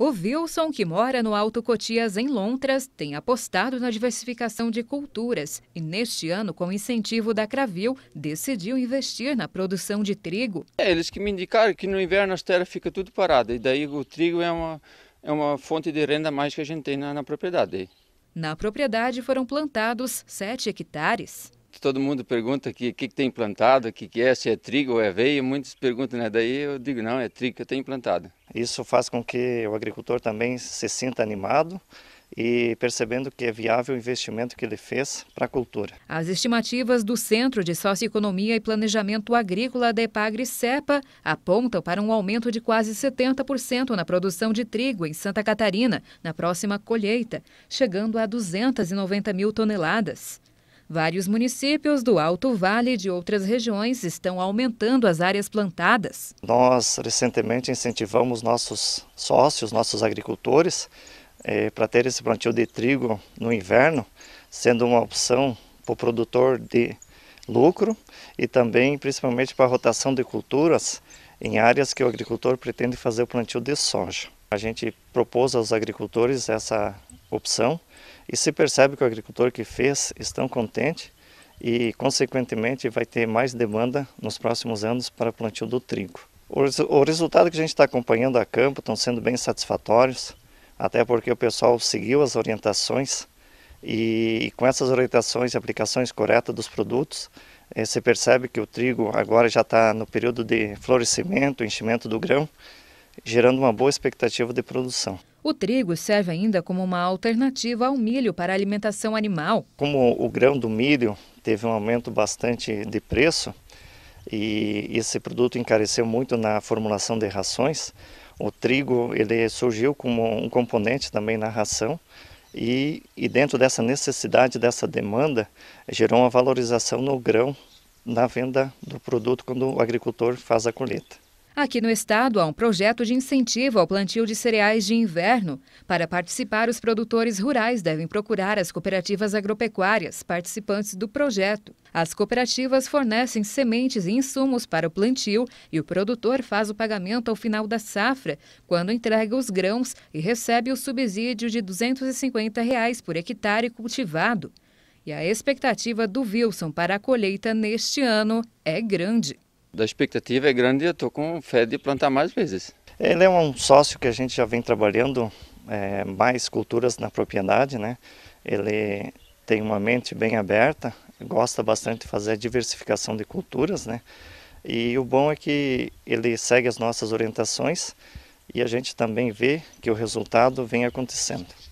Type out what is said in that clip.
O Wilson, que mora no Alto Cotias, em Lontras, tem apostado na diversificação de culturas e, neste ano, com incentivo da Cravil, decidiu investir na produção de trigo. É, eles que me indicaram que no inverno as terras ficam tudo paradas e daí o trigo é uma, é uma fonte de renda mais que a gente tem na, na propriedade. Na propriedade foram plantados 7 hectares todo mundo pergunta o que, que, que, tem plantado, o que, que, é, se é trigo ou é aveia, muitos perguntam, né? Daí eu digo, não, é trigo que eu tenho plantado. Isso faz com que o agricultor também se sinta animado e percebendo que é viável o investimento que ele fez para a cultura. As estimativas do Centro de Socioeconomia e Planejamento Agrícola da Epagre sepa apontam para um aumento de quase 70% na produção de trigo em Santa Catarina na próxima colheita, chegando a 290 mil toneladas. Vários municípios do Alto Vale e de outras regiões estão aumentando as áreas plantadas. Nós recentemente incentivamos nossos sócios, nossos agricultores, eh, para ter esse plantio de trigo no inverno, sendo uma opção para o produtor de lucro e também principalmente para a rotação de culturas em áreas que o agricultor pretende fazer o plantio de soja. A gente propôs aos agricultores essa opção e se percebe que o agricultor que fez estão contente e consequentemente vai ter mais demanda nos próximos anos para plantio do trigo. O resultado que a gente está acompanhando a campo estão sendo bem satisfatórios, até porque o pessoal seguiu as orientações e com essas orientações e aplicações corretas dos produtos, eh, se você percebe que o trigo agora já está no período de florescimento, enchimento do grão, gerando uma boa expectativa de produção. O trigo serve ainda como uma alternativa ao milho para alimentação animal. Como o grão do milho teve um aumento bastante de preço e esse produto encareceu muito na formulação de rações, o trigo ele surgiu como um componente também na ração e, e dentro dessa necessidade, dessa demanda, gerou uma valorização no grão na venda do produto quando o agricultor faz a colheita. Aqui no estado há um projeto de incentivo ao plantio de cereais de inverno. Para participar, os produtores rurais devem procurar as cooperativas agropecuárias participantes do projeto. As cooperativas fornecem sementes e insumos para o plantio e o produtor faz o pagamento ao final da safra, quando entrega os grãos e recebe o subsídio de R$ 250 reais por hectare cultivado. E a expectativa do Wilson para a colheita neste ano é grande. Da expectativa é grande e eu estou com fé de plantar mais vezes. Ele é um sócio que a gente já vem trabalhando é, mais culturas na propriedade, né? Ele tem uma mente bem aberta, gosta bastante de fazer diversificação de culturas, né? E o bom é que ele segue as nossas orientações e a gente também vê que o resultado vem acontecendo.